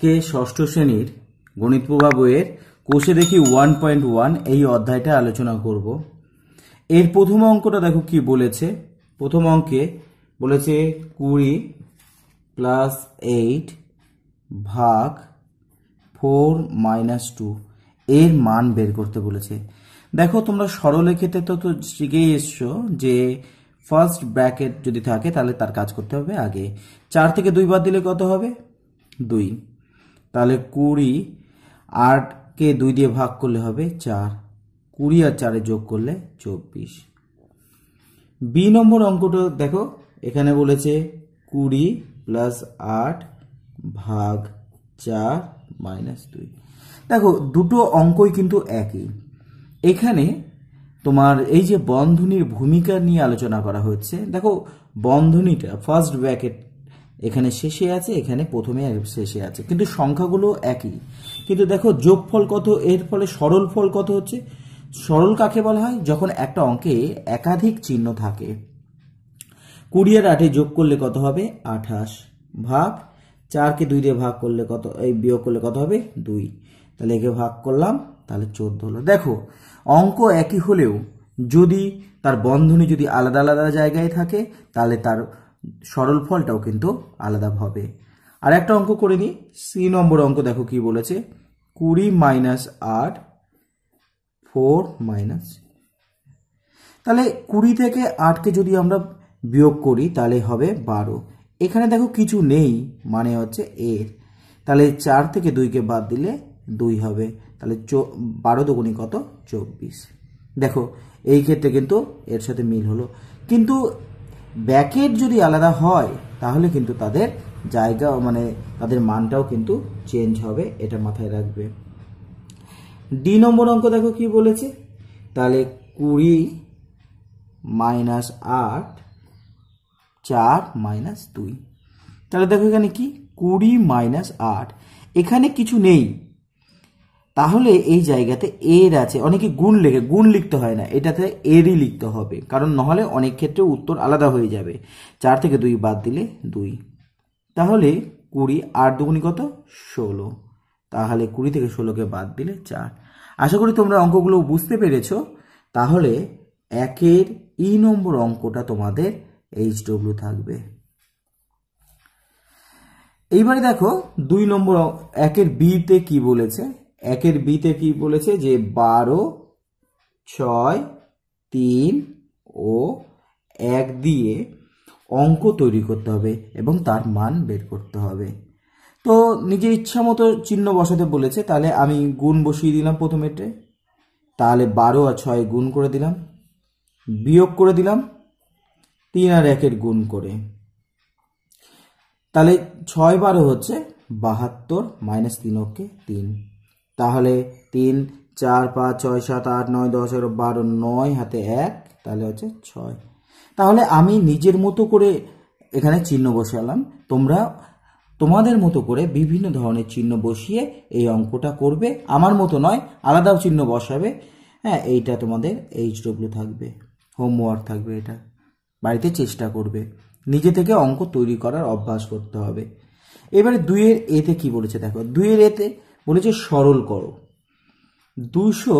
কে ষষ্ঠ শ্রেণীর গণিত প্রভা বইয়ের কোষে দেখি ওয়ান পয়েন্ট ওয়ান এই অধ্যায়টা আলোচনা করব এর প্রথম অঙ্কটা দেখো কি বলেছে প্রথম অঙ্কে বলেছে কুড়ি প্লাস এইট ভাগ ফোর মাইনাস টু এর মান বের করতে বলেছে দেখো তোমরা সরলে ক্ষেত্রে তো তো শিখেই এসছো যে ফার্স্ট ব্র্যাকেট যদি থাকে তাহলে তার কাজ করতে হবে আগে চার থেকে দুই বাদ দিলে কত হবে দুই তাহলে কুড়ি আটকে দুই দিয়ে ভাগ করলে হবে চার কুড়ি আর চারে যোগ করলে চব্বিশ বি নম্বর অঙ্কটা দেখো এখানে বলেছে কুড়ি প্লাস আট ভাগ চার মাইনাস দুই দেখো দুটো অঙ্কই কিন্তু একই এখানে তোমার এই যে বন্ধনীর ভূমিকা নিয়ে আলোচনা করা হচ্ছে দেখো বন্ধনীটা ফার্স্ট ব্র্যাকেট এখানে শেষে আছে এখানে প্রথমে শেষে আছে কিন্তু সংখ্যাগুলো একই কিন্তু দেখো যোগফল কত এর ফলে সরল ফল কত হচ্ছে সরল কাকে বলা হয় যখন একটা অঙ্কে একাধিক চিহ্ন থাকে কুড়ি আর আটে যোগ করলে কত হবে আঠাশ ভাগ চারকে দুই দিয়ে ভাগ করলে কত এই বিয়োগ করলে কত হবে দুই তাহলে একে ভাগ করলাম তাহলে চোদ্দ হলো দেখো অঙ্ক একই হলেও যদি তার বন্ধনী যদি আলাদা আলাদা জায়গায় থাকে তাহলে তার সরল ফলটাও কিন্তু আলাদা হবে আর একটা অঙ্ক করে নিই সি নম্বর অঙ্ক দেখো কি বলেছে কুড়ি মাইনাস আট ফোর মাইনাস তাহলে কুড়ি থেকে আটকে যদি আমরা বিয়োগ করি তাহলে হবে বারো এখানে দেখো কিছু নেই মানে হচ্ছে এ তাহলে চার থেকে দুইকে বাদ দিলে দুই হবে তাহলে বারো দুগুণি কত চব্বিশ দেখো এই ক্ষেত্রে কিন্তু এর সাথে মিল হলো কিন্তু ব্যাকেট যদি আলাদা হয় তাহলে কিন্তু তাদের জায়গা মানে তাদের মানটাও কিন্তু চেঞ্জ হবে এটা মাথায় রাখবে ডি নম্বর অঙ্ক দেখো কি বলেছে তাহলে কুড়ি মাইনাস আট চার মাইনাস দুই তাহলে দেখো এখানে কি কুড়ি মাইনাস আট এখানে কিছু নেই তাহলে এই জায়গাতে এর আছে অনেকে গুণ লেখে গুণ লিখতে হয় না এটাতে এরই লিখতে হবে কারণ নহলে অনেক ক্ষেত্রে উত্তর আলাদা হয়ে যাবে চার থেকে দুই বাদ দিলে দুই তাহলে কুড়ি আর দুগুণি কত ষোলো তাহলে কুড়ি থেকে ষোলোকে বাদ দিলে চার আশা করি তোমরা অঙ্কগুলো বুঝতে পেরেছ তাহলে একের ই নম্বর অঙ্কটা তোমাদের এইচ ডব্লু থাকবে এইবারে দেখো দুই নম্বর একের বিতে কি বলেছে একের বিতে কি বলেছে যে বারো ছয় তিন ও এক দিয়ে অঙ্ক তৈরি করতে হবে এবং তার মান বের করতে হবে তো নিজের ইচ্ছা মতো চিহ্ন বসাতে বলেছে তাহলে আমি গুণ বসিয়ে দিলাম প্রথমে তাহলে বারো আর ছয় গুণ করে দিলাম বিয়োগ করে দিলাম তিন আর একের গুণ করে তাহলে ছয় বারো হচ্ছে বাহাত্তর মাইনাস তিন অক্ষে তিন তাহলে তিন চার পাঁচ ছয় সাত আট নয় দশ এগারো বারো নয় হাতে এক তাহলে হচ্ছে ছয় তাহলে আমি নিজের মতো করে এখানে চিহ্ন বসালাম তোমরা তোমাদের মতো করে বিভিন্ন ধরনের চিহ্ন বসিয়ে এই অঙ্কটা করবে আমার মতো নয় আলাদাও চিহ্ন বসাবে হ্যাঁ এইটা তোমাদের এইচ ডব্লিউ থাকবে হোমওয়ার্ক থাকবে এটা বাড়িতে চেষ্টা করবে নিজে থেকে অঙ্ক তৈরি করার অভ্যাস করতে হবে এবারে দুইয়ের এতে কি বলেছে দেখো দুইয়ের এতে বলেছে সরল করো দুশো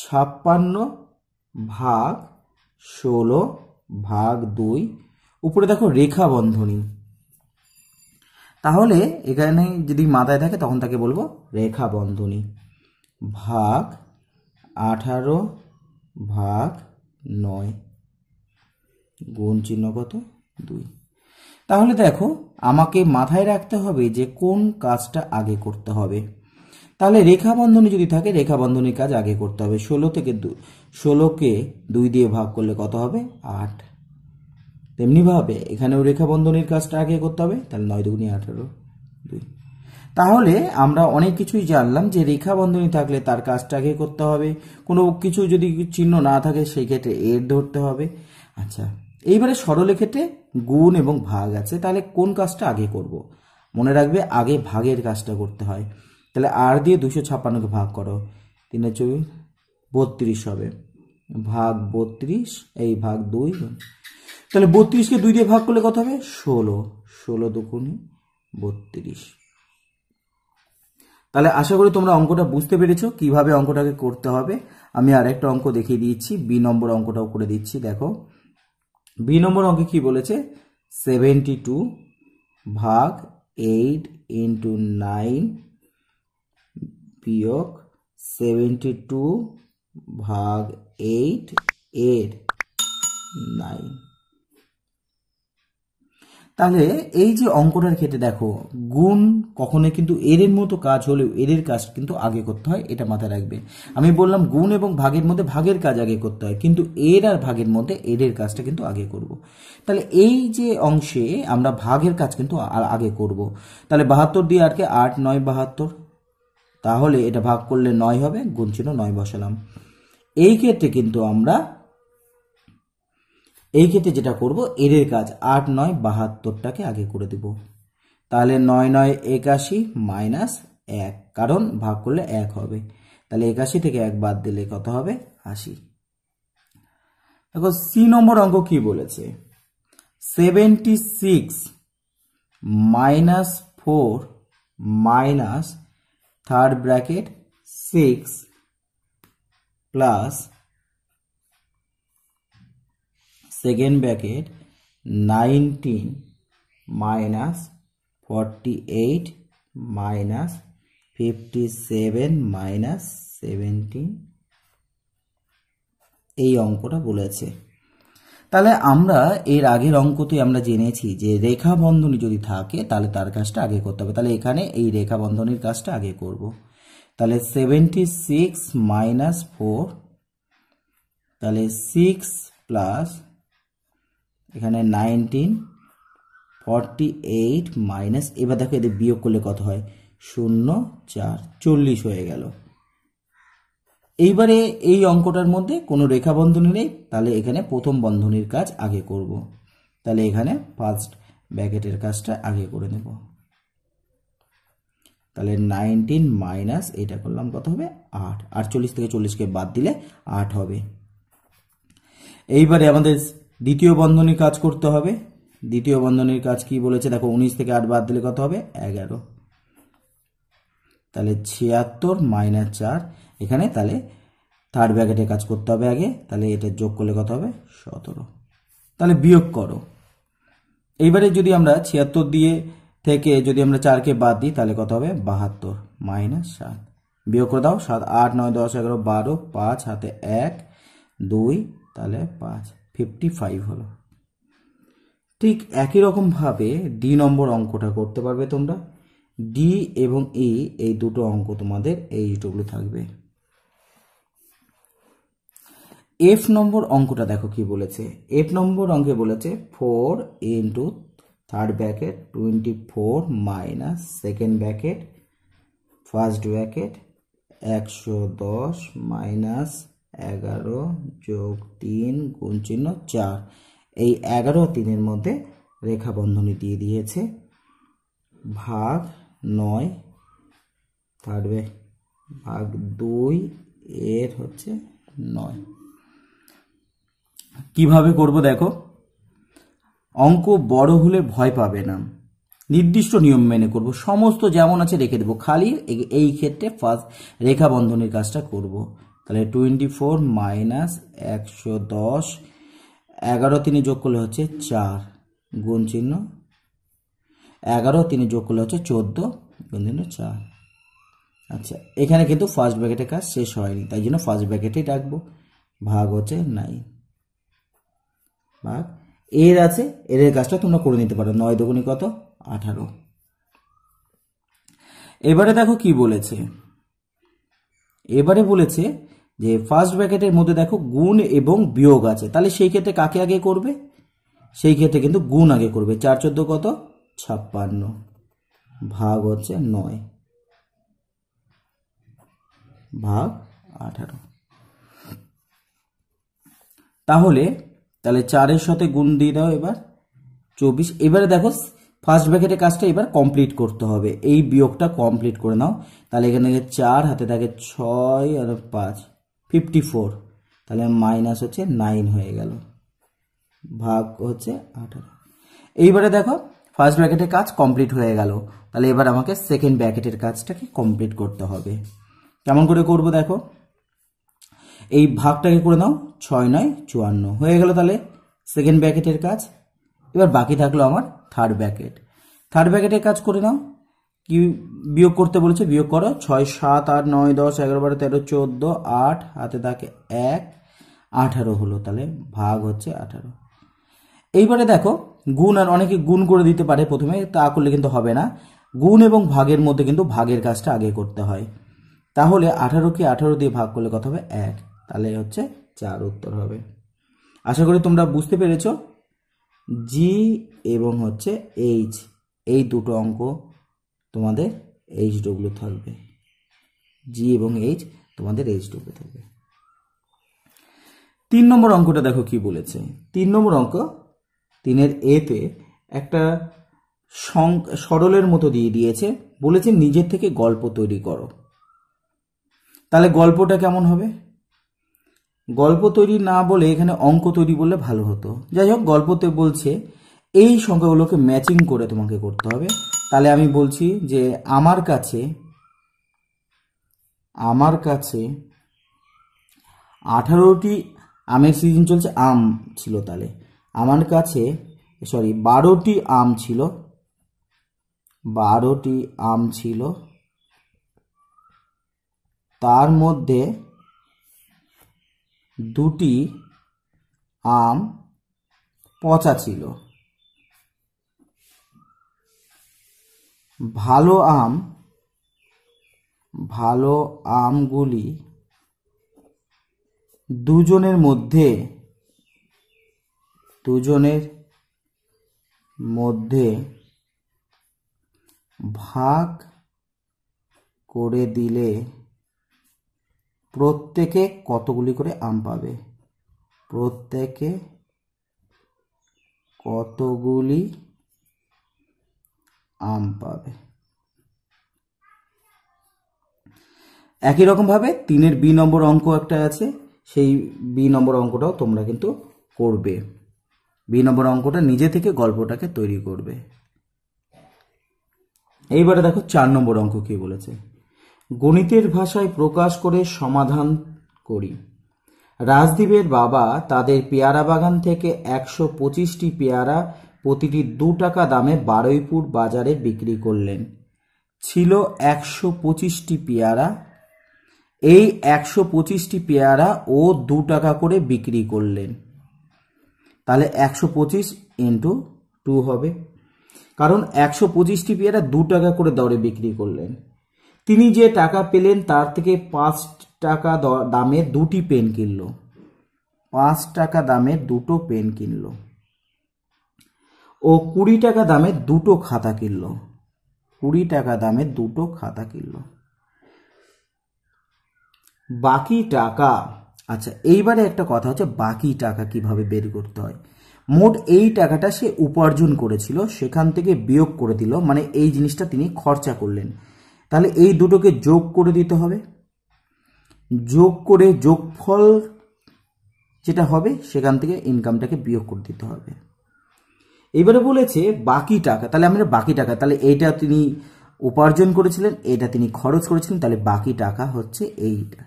ছাপ্পান্ন ভাগ ষোলো ভাগ দুই উপরে দেখো রেখা বন্ধনী তাহলে এখানে যদি মাথায় থাকে তখন তাকে বলবো রেখা বন্ধনী ভাগ আঠারো ভাগ নয় গুণ চিহ্ন কত দুই তাহলে দেখো আমাকে মাথায় রাখতে হবে যে কোন কাজটা আগে করতে হবে তাহলে রেখা বন্ধনী যদি থাকে রেখা বন্ধনীর কাজ আগে করতে হবে ষোলো থেকে ষোলোকে দুই দিয়ে ভাগ করলে কত হবে আট তেমনিভাবে এখানেও রেখা বন্ধনীর কাজটা আগে করতে হবে তাহলে নয় দুগুনি আঠেরো দুই তাহলে আমরা অনেক কিছুই জানলাম যে রেখা বন্ধনী থাকলে তার কাজটা আগে করতে হবে কোনো কিছু যদি চিহ্ন না থাকে সেই ক্ষেত্রে এর ধরতে হবে আচ্ছা এইবারে ক্ষেত্রে গুণ এবং ভাগ আছে তাহলে কোন কাজটা আগে করব। মনে রাখবে আগে ভাগের কাজটা করতে হয় তাহলে আর দিয়ে দুশো ছাপ্পান্নকে ভাগ করো তিন চব্বিশ বত্রিশ হবে ভাগ বত্রিশ এই ভাগ দুই তাহলে বত্রিশকে দুই দিয়ে ভাগ করলে কত হবে ষোলো ষোলো দুকুনি বত্রিশ তাহলে আশা করি তোমরা অঙ্কটা বুঝতে পেরেছ কিভাবে অঙ্কটাকে করতে হবে আমি আরেকটা অঙ্ক দেখিয়ে দিচ্ছি বি নম্বর অঙ্কটাও করে দিচ্ছি দেখো বি নম্বর অঙ্কে কি বলেছে সেভেন্টি টু ভাগ এইট ইন্টু নাইন বিয়োগ সেভেন্টি টু ভাগ এইট এর নাইন তাহলে এই যে অঙ্কটার ক্ষেত্রে দেখো গুণ কখনো কিন্তু এদের মতো কাজ হলেও এদের কাজ কিন্তু আগে করতে হয় এটা মাথায় রাখবে আমি বললাম গুণ এবং ভাগের মধ্যে ভাগের কাজ আগে করতে হয় কিন্তু এর আর ভাগের মধ্যে এদের কাজটা কিন্তু আগে করব। তাহলে এই যে অংশে আমরা ভাগের কাজ কিন্তু আর আগে করব। তাহলে বাহাত্তর দিয়ে আটকে আট নয় বাহাত্তর তাহলে এটা ভাগ করলে নয় হবে গুণ চিহ্ন নয় বসালাম এই ক্ষেত্রে কিন্তু আমরা এই ক্ষেত্রে যেটা করব এর কাজ আট নয় বাহাত্তরটাকে আগে করে দেব তাহলে নয় নয় একাশি মাইনাস এক কারণ ভাগ করলে এক হবে তাহলে একাশি থেকে এক বাদ দিলে কত হবে আশি দেখো সি নম্বর অঙ্ক কি বলেছে seventy six minus four minus third bracket 6 plus second bracket 19 minus 48 minus 57 minus 17 এই অঙ্কটা বলেছে তাহলে আমরা এর আগের অঙ্কতে আমরা জেনেছি যে রেখা বন্ধনী যদি থাকে তাহলে তার কাজটা আগে করতে হবে তাহলে এখানে এই রেখা বন্ধনীর কাজটা আগে করব তাহলে সেভেন্টি সিক্স মাইনাস ফোর তাহলে সিক্স প্লাস এখানে নাইনটিন ফর্টি এইট মাইনাস এবার দেখো এদের বিয়োগ করলে কত হয় শূন্য চার চল্লিশ হয়ে গেল এইবারে এই অঙ্কটার মধ্যে কোনো রেখা বন্ধনী নেই তাহলে এখানে প্রথম বন্ধনীর কাজ আগে করব। তাহলে এখানে ফার্স্ট ব্যাকেটের কাজটা আগে করে নেব তাহলে নাইনটিন মাইনাস এটা করলাম কত হবে আট আটচল্লিশ থেকে চল্লিশকে বাদ দিলে আট হবে এইবারে আমাদের দ্বিতীয় বন্ধনীর কাজ করতে হবে দ্বিতীয় বন্ধনীর কাজ কি বলেছে দেখো উনিশ থেকে আট বাদ দিলে কত হবে এগারো তাহলে ছিয়াত্তর মাইনাস চার এখানে তাহলে থার্ড ব্র্যাকেটে কাজ করতে হবে আগে তাহলে এটা যোগ করলে কত হবে সতেরো তাহলে বিয়োগ করো এইবারে যদি আমরা ছিয়াত্তর দিয়ে থেকে যদি আমরা চারকে বাদ দিই তাহলে কত হবে বাহাত্তর মাইনাস সাত বিয়োগ করে দাও সাত আট নয় দশ এগারো বারো পাঁচ হাতে এক দুই তাহলে পাঁচ ফিফটি ফাইভ হলো ঠিক একই রকমভাবে ডি নম্বর অঙ্কটা করতে পারবে তোমরা ডি এবং ই e, এই দুটো অঙ্ক তোমাদের এইচডব্লিউ থাকবে এফ নম্বর অঙ্কটা দেখো কি বলেছে এফ নম্বর অঙ্কে বলেছে four into third bracket twenty four minus second bracket first bracket একশো দশ মাইনাস এগারো যোগ তিন গুণচিহ্ন চার এই এগারো তিনের মধ্যে রেখাবন্ধনী দিয়ে দিয়েছে ভাগ নয় থার্ড ভাগ দুই এর হচ্ছে নয় কিভাবে করব দেখো অঙ্ক বড় হলে ভয় পাবে না নির্দিষ্ট নিয়ম মেনে করব সমস্ত যেমন আছে রেখে দেবো খালি এই ক্ষেত্রে ফার্স্ট রেখা বন্ধনের কাজটা করব তাহলে টোয়েন্টি ফোর মাইনাস একশো দশ এগারো তিনি যোগ করলে হচ্ছে চার গুণ চিহ্ন এগারো তিনি যোগ করলে হচ্ছে চোদ্দো গুণ চিহ্ন চার আচ্ছা এখানে কিন্তু ফার্স্ট ব্র্যাকেটের কাজ শেষ হয়নি তাই জন্য ফার্স্ট ব্র্যাকেটেই রাখবো ভাগ হচ্ছে নাইন ভাগ এর আছে এর কাজটা তোমরা করে নিতে পারো নয় দুগুণী কত আঠারো এবারে দেখো কি বলেছে এবারে বলেছে যে ফার্স্ট ব্র্যাকেটের মধ্যে দেখো গুণ এবং বিয়োগ আছে তাহলে সেই ক্ষেত্রে কাকে আগে করবে সেই ক্ষেত্রে কিন্তু গুণ আগে করবে চার চোদ্দ কত ছাপ্পান্ন ভাগ হচ্ছে নয় ভাগ আঠারো তাহলে তাহলে চারের সাথে গুণ দিয়ে দাও এবার চব্বিশ এবারে দেখো ফার্স্ট ব্র্যাকেটের কাজটা এবার কমপ্লিট করতে হবে এই বিয়োগটা কমপ্লিট করে নাও তাহলে এখানে চার হাতে থাকে ছয় আর পাঁচ ফিফটি ফোর তাহলে মাইনাস হচ্ছে নাইন হয়ে গেল ভাগ হচ্ছে আঠারো এইবারে দেখো ফার্স্ট ব্র্যাকেটের কাজ কমপ্লিট হয়ে গেল তাহলে এবার আমাকে সেকেন্ড ব্র্যাকেটের কাজটাকে কমপ্লিট করতে হবে কেমন করে করব দেখো এই ভাগটাকে করে দাও ছয় নয় চুয়ান্ন হয়ে গেল তাহলে সেকেন্ড ব্যাকেটের কাজ এবার বাকি থাকলো আমার থার্ড ব্যাকেট থার্ড ব্যাকেটের কাজ করে নাও কি বিয়োগ করতে বলেছে বিয়োগ করো ছয় সাত আট নয় দশ এগারো বারো তেরো চোদ্দো আট হাতে থাকে এক আঠারো হলো তাহলে ভাগ হচ্ছে আঠারো এইবারে দেখো গুণ আর অনেকে গুণ করে দিতে পারে প্রথমে তা করলে কিন্তু হবে না গুণ এবং ভাগের মধ্যে কিন্তু ভাগের কাজটা আগে করতে হয় তাহলে আঠারোকে আঠারো দিয়ে ভাগ করলে কথা হবে এক তাহলে হচ্ছে চার উত্তর হবে আশা করি তোমরা বুঝতে পেরেছ জি এবং হচ্ছে এইচ এই দুটো অঙ্ক তোমাদের এইচ ডব্লিউ থাকবে জি এবং এইচ তোমাদের এইচ ডব্লিউ থাকবে তিন নম্বর অঙ্কটা দেখো কি বলেছে তিন নম্বর অঙ্ক তিনের এতে একটা সরলের মতো দিয়ে দিয়েছে বলেছে নিজের থেকে গল্প তৈরি করো তাহলে গল্পটা কেমন হবে গল্প তৈরি না বলে এখানে অঙ্ক তৈরি বললে ভালো হতো যাই হোক গল্পতে বলছে এই সংখ্যাগুলোকে ম্যাচিং করে তোমাকে করতে হবে তাহলে আমি বলছি যে আমার কাছে আমার কাছে আঠারোটি আমের সিজন চলছে আম ছিল তাহলে আমার কাছে সরি বারোটি আম ছিল বারোটি আম ছিল তার মধ্যে দুটি আম পচা ছিল ভালো আম ভালো আমগুলি দুজনের মধ্যে দুজনের মধ্যে ভাগ করে দিলে প্রত্যেকে কতগুলি করে আম পাবে প্রত্যেকে কতগুলি আম পাবে একই রকমভাবে তিনের বি নম্বর অঙ্ক একটা আছে সেই বি নম্বর অঙ্কটাও তোমরা কিন্তু করবে বি নম্বর অঙ্কটা নিজে থেকে গল্পটাকে তৈরি করবে এইবারে দেখো চার নম্বর অঙ্ক কি বলেছে গণিতের ভাষায় প্রকাশ করে সমাধান করি রাজদীপের বাবা তাদের পেয়ারা বাগান থেকে একশো পঁচিশটি পেয়ারা প্রতিটি দু টাকা দামে বারুইপুর বাজারে বিক্রি করলেন ছিল একশো পঁচিশটি পেয়ারা এই একশো পঁচিশটি পেয়ারা ও দু টাকা করে বিক্রি করলেন তাহলে একশো পঁচিশ ইন্টু টু হবে কারণ একশো পঁচিশটি পেয়ারা দু টাকা করে দরে বিক্রি করলেন তিনি যে টাকা পেলেন তার থেকে পাঁচ টাকা দামে দুটি পেন কিনল পাঁচ টাকা দামে দুটো পেন কিনল ও কুড়ি টাকা দামে দুটো খাতা কিনল কুড়ি টাকা দামে দুটো খাতা কিনল বাকি টাকা আচ্ছা এইবারে একটা কথা হচ্ছে বাকি টাকা কিভাবে বের করতে হয় মোট এই টাকাটা সে উপার্জন করেছিল সেখান থেকে বিয়োগ করে দিল মানে এই জিনিসটা তিনি খরচা করলেন তাহলে এই দুটোকে যোগ করে দিতে হবে যোগ করে যোগফল যেটা হবে সেখান থেকে ইনকামটাকে বিয়োগ করে দিতে হবে এবারে বলেছে বাকি টাকা তাহলে আমরা বাকি টাকা তাহলে এইটা তিনি উপার্জন করেছিলেন এটা তিনি খরচ করেছিলেন তাহলে বাকি টাকা হচ্ছে এইটা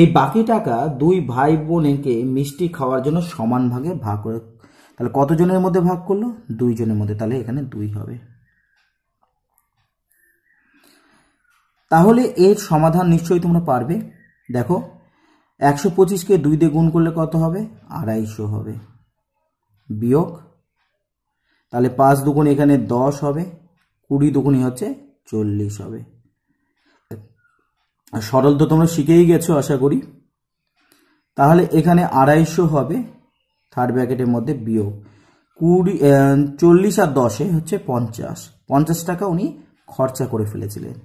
এই বাকি টাকা দুই ভাই বোনেকে মিষ্টি খাওয়ার জন্য সমান ভাগে ভাগ করে তাহলে কতজনের মধ্যে ভাগ করলো দুইজনের মধ্যে তাহলে এখানে দুই হবে তাহলে এর সমাধান নিশ্চয়ই তোমরা পারবে দেখো একশো পঁচিশকে দুই দিয়ে গুণ করলে কত হবে আড়াইশো হবে বিয়োগ তাহলে পাঁচ দুগুণ এখানে দশ হবে কুড়ি দুগুণই হচ্ছে চল্লিশ হবে আর সরল তো তোমরা শিখেই গেছো আশা করি তাহলে এখানে আড়াইশো হবে থার্ড ব্যাকেটের মধ্যে বিয়োগ কুড়ি চল্লিশ আর দশে হচ্ছে পঞ্চাশ পঞ্চাশ টাকা উনি খরচা করে ফেলেছিলেন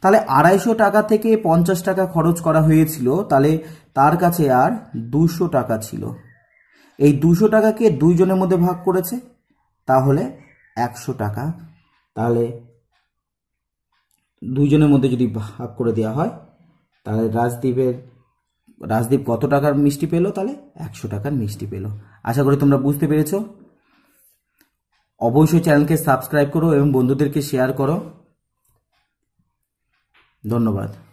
তাহলে আড়াইশো টাকা থেকে পঞ্চাশ টাকা খরচ করা হয়েছিল তাহলে তার কাছে আর দুশো টাকা ছিল এই দুশো টাকাকে দুইজনের মধ্যে ভাগ করেছে তাহলে একশো টাকা তাহলে দুইজনের মধ্যে যদি ভাগ করে দেওয়া হয় তাহলে রাজদীপের রাজদীপ কত টাকার মিষ্টি পেলো তাহলে একশো টাকার মিষ্টি পেলো আশা করি তোমরা বুঝতে পেরেছ অবশ্যই চ্যানেলকে সাবস্ক্রাইব করো এবং বন্ধুদেরকে শেয়ার করো ধন্যবাদ